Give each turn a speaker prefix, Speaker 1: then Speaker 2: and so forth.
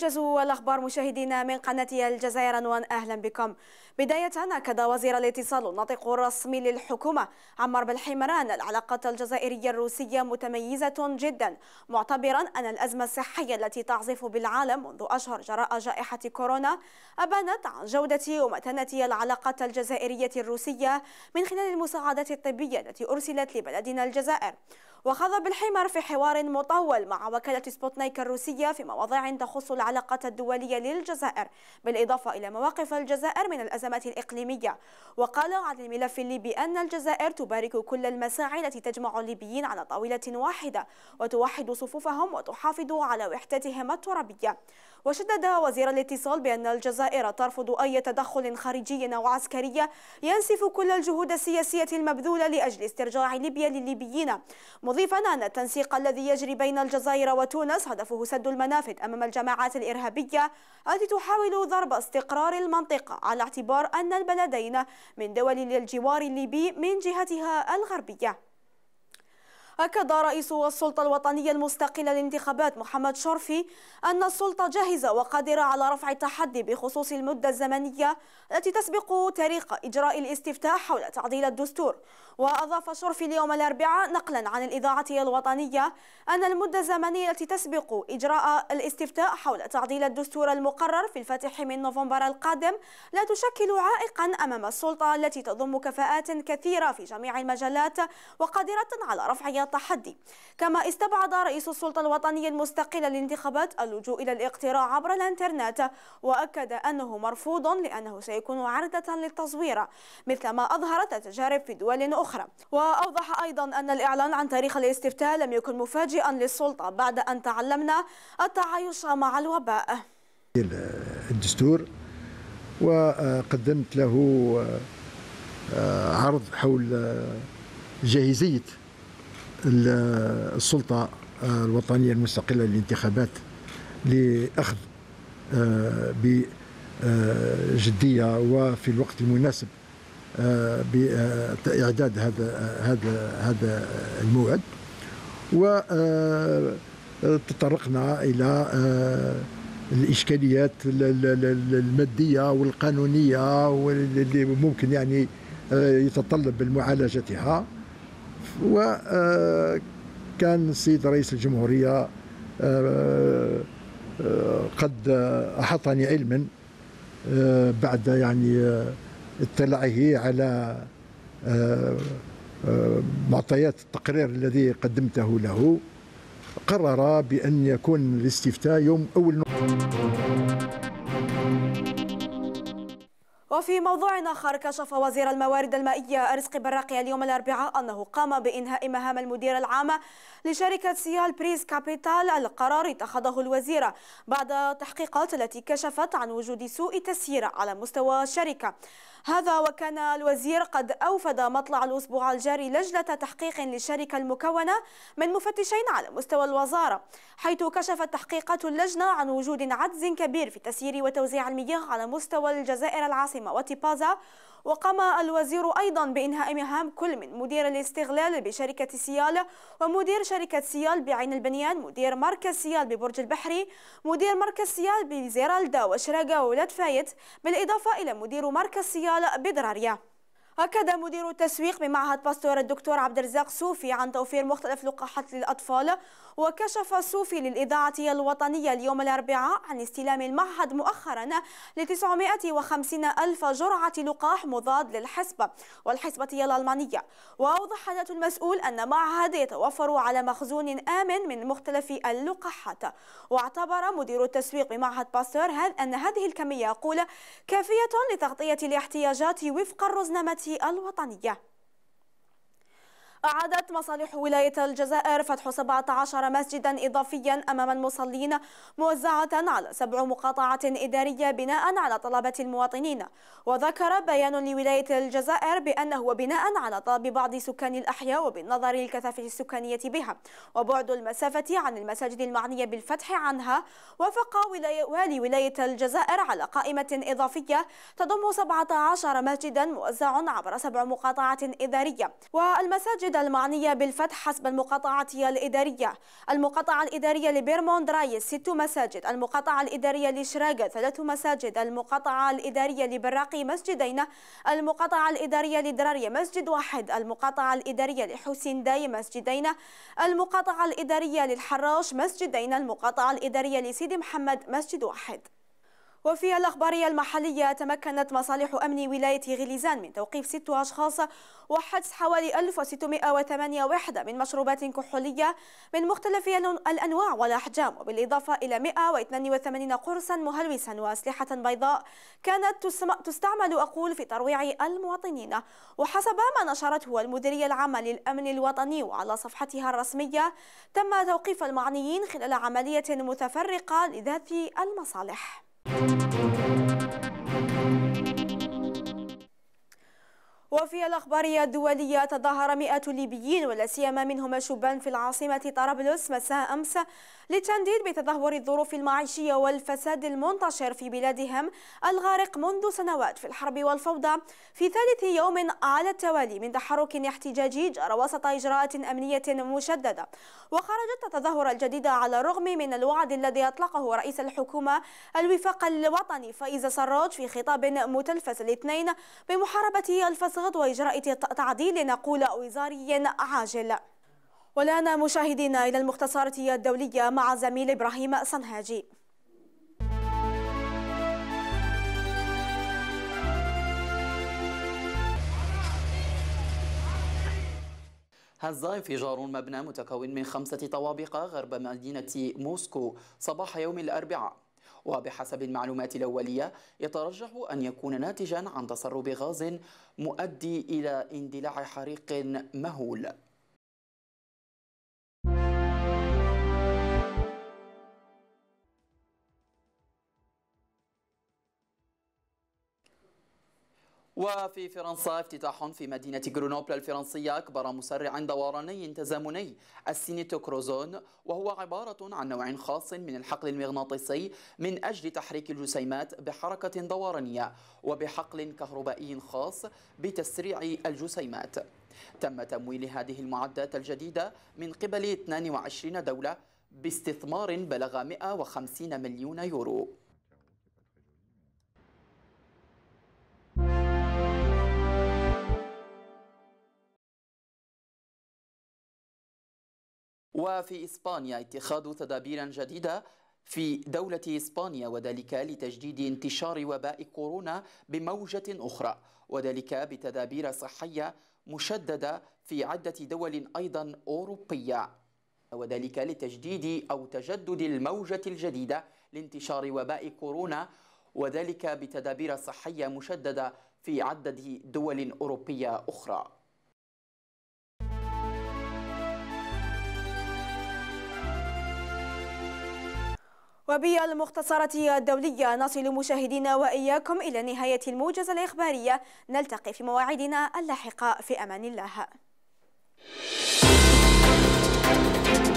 Speaker 1: موجز والأخبار مشاهدينا من قناة الجزائر أنوان أهلا بكم بداية أكد وزير الاتصال الناطق الرسمي للحكومة عمر بالحمران العلاقات العلاقة الجزائرية الروسية متميزة جدا معتبرا أن الأزمة الصحية التي تعزف بالعالم منذ أشهر جراء جائحة كورونا أبانت عن جودة ومتانة العلاقة الجزائرية الروسية من خلال المساعدات الطبية التي أرسلت لبلدنا الجزائر وخاض بالحمر في حوار مطول مع وكالة سبوتنيك الروسية في مواضيع تخص العلاقة العلاقات الدولية للجزائر بالإضافة إلى مواقف الجزائر من الأزمات الإقليمية وقال عن الملف الليبي أن الجزائر تبارك كل المساعي التي تجمع الليبيين على طاولة واحدة وتوحد صفوفهم وتحافظ على وحدتهم الترابية وشدد وزير الاتصال بأن الجزائر ترفض أي تدخل خارجي أو عسكري ينسف كل الجهود السياسية المبذولة لأجل استرجاع ليبيا للليبيين مضيفا أن التنسيق الذي يجري بين الجزائر وتونس هدفه سد المنافذ أمام الجماعات الإرهابية التي تحاول ضرب استقرار المنطقة على اعتبار أن البلدين من دول الجوار الليبي من جهتها الغربية أكد رئيس السلطة الوطنية المستقلة للانتخابات محمد شرفي أن السلطة جاهزة وقادرة على رفع التحدي بخصوص المدة الزمنية التي تسبق تاريخ إجراء الاستفتاء حول تعديل الدستور وأضاف شرفي اليوم الأربعاء نقلا عن الإذاعة الوطنية أن المدة الزمنية التي تسبق إجراء الاستفتاء حول تعديل الدستور المقرر في الفاتح من نوفمبر القادم لا تشكل عائقا أمام السلطة التي تضم كفاءات كثيرة في جميع المجالات وقادرة على رفع التحدي كما استبعد رئيس السلطة الوطنية المستقلة للانتخابات اللجوء إلى الاقتراع عبر الانترنت وأكد أنه مرفوض لأنه سيكون عرضة للتزوير مثلما أظهرت التجارب في دول أخرى وأوضح أيضا أن الإعلان عن تاريخ الاستفتاء لم يكن مفاجئا للسلطة بعد أن تعلمنا التعايش مع الوباء
Speaker 2: الدستور وقدمت له آه، عرض حول آه، جاهزية السلطه آه، الوطنيه المستقله للانتخابات لاخذ آه، بجديه وفي الوقت المناسب آه، باعداد هذا هذا هذا الموعد وتطرقنا الى الاشكاليات الماديه والقانونيه واللي ممكن يعني يتطلب المعالجتها وكان آه، السيد رئيس الجمهورية آه، آه، قد أحطني علما بعد يعني اطلاعه على معطيات التقرير الذي قدمته له قرر بأن يكون الاستفتاء يوم أول نقطة
Speaker 1: وفي موضوع آخر كشف وزير الموارد المائية رزق براقي اليوم الأربعاء أنه قام بإنهاء مهام المدير العام لشركة سيال بريس كابيتال القرار اتخذه الوزير بعد تحقيقات التي كشفت عن وجود سوء تسيير على مستوى الشركة هذا وكان الوزير قد أوفد مطلع الأسبوع الجاري لجنة تحقيق للشركة المكونة من مفتشين على مستوى الوزارة حيث كشفت تحقيقات اللجنة عن وجود عجز كبير في تسيير وتوزيع المياه على مستوى الجزائر العاصمة وتيبازا وقام الوزير أيضا بإنهاء مهام كل من مدير الاستغلال بشركة سيال ومدير شركة سيال بعين البنيان مدير مركز سيال ببرج البحري مدير مركز سيال بزيرالدا وشراقة وولاد فايت بالإضافة إلى مدير مركز سيال بدراريا أكد مدير التسويق بمعهد باستور الدكتور عبد الرزاق صوفي عن توفير مختلف لقاحات للأطفال وكشف صوفي للإذاعة الوطنية اليوم الأربعاء عن استلام المعهد مؤخرا ل 950 ألف جرعة لقاح مضاد للحسبة والحسبة الألمانية وأوضح ذات المسؤول أن معهد يتوفر على مخزون آمن من مختلف اللقاحات واعتبر مدير التسويق بمعهد باستور أن هذه الكمية يقول كافية لتغطية الاحتياجات وفق الرزنامة الوطنية أعادت مصالح ولاية الجزائر فتح 17 مسجدا إضافيا أمام المصلين موزعة على سبع مقاطعات إدارية بناء على طلبة المواطنين وذكر بيان لولاية الجزائر بأنه بناء على طلب بعض سكان الأحياء وبالنظر للكثافة السكانية بها وبعد المسافة عن المساجد المعنية بالفتح عنها وافق ولاية والي ولاية الجزائر على قائمة إضافية تضم 17 مسجدا موزع عبر سبع مقاطعات إدارية والمساجد الأراضي المعنية بالفتح حسب المقاطعة الإدارية المقاطعة الإدارية لبيرموند رايس ست مساجد المقاطعة الإدارية لشراقة ثلاث مساجد المقاطعة الإدارية لبراقي مسجدين المقاطعة الإدارية لدرارية مسجد واحد المقاطعة الإدارية لحسين داي مسجدين المقاطعة الإدارية للحراش مسجدين المقاطعة الإدارية لسيدي محمد مسجد واحد وفي الأخبارية المحلية تمكنت مصالح أمن ولاية غليزان من توقيف ست أشخاص وحبس حوالي 1608 وحدة من مشروبات كحولية من مختلف الأنواع والأحجام وبالإضافة إلى 182 قرصا مهلوسا وأسلحة بيضاء كانت تستعمل أقول في ترويع المواطنين وحسب ما نشرته المديرية العامة للأمن الوطني وعلى صفحتها الرسمية تم توقيف المعنيين خلال عملية متفرقة لذات المصالح Música وفي الأخبار الدولية تظاهر مئات الليبيين ولا سيما منهم شبان في العاصمة طرابلس مساء أمس للتنديد بتدهور الظروف المعيشية والفساد المنتشر في بلادهم الغارق منذ سنوات في الحرب والفوضى في ثالث يوم على التوالي من تحرك احتجاجي جرى وسط إجراءات أمنية مشددة وخرجت التظاهر الجديدة على الرغم من الوعد الذي أطلقه رئيس الحكومة الوفاق الوطني فايز سراج في خطاب متلفز الاثنين بمحاربة الفساد الاقتصاد وإجراء تعديل نقول وزاري عاجل والآن مشاهدينا إلى المختصرة الدولية مع زميل إبراهيم صنهاجي
Speaker 3: هز انفجار مبنى متكون من خمسة طوابق غرب مدينة موسكو صباح يوم الأربعاء وبحسب المعلومات الأولية يترجح أن يكون ناتجا عن تسرب غاز مؤدي إلى اندلاع حريق مهول وفي فرنسا افتتاح في مدينة غرونوبل الفرنسية أكبر مسرع دوراني تزامني السينيتوكروزون وهو عبارة عن نوع خاص من الحقل المغناطيسي من أجل تحريك الجسيمات بحركة دورانية وبحقل كهربائي خاص بتسريع الجسيمات تم تمويل هذه المعدات الجديدة من قبل 22 دولة باستثمار بلغ 150 مليون يورو وفي إسبانيا اتخاذ تدابير جديدة في دولة إسبانيا وذلك لتجديد انتشار وباء كورونا بموجة أخرى وذلك بتدابير صحية مشددة في عدة دول أيضا أوروبية وذلك لتجديد أو تجدد الموجة الجديدة لانتشار وباء كورونا وذلك بتدابير صحية مشددة في عدد دول أوروبية أخرى
Speaker 1: وبالمختصرة الدولية نصل مشاهدينا وإياكم إلى نهاية الموجز الإخبارية نلتقي في مواعيدنا اللاحقة في أمان الله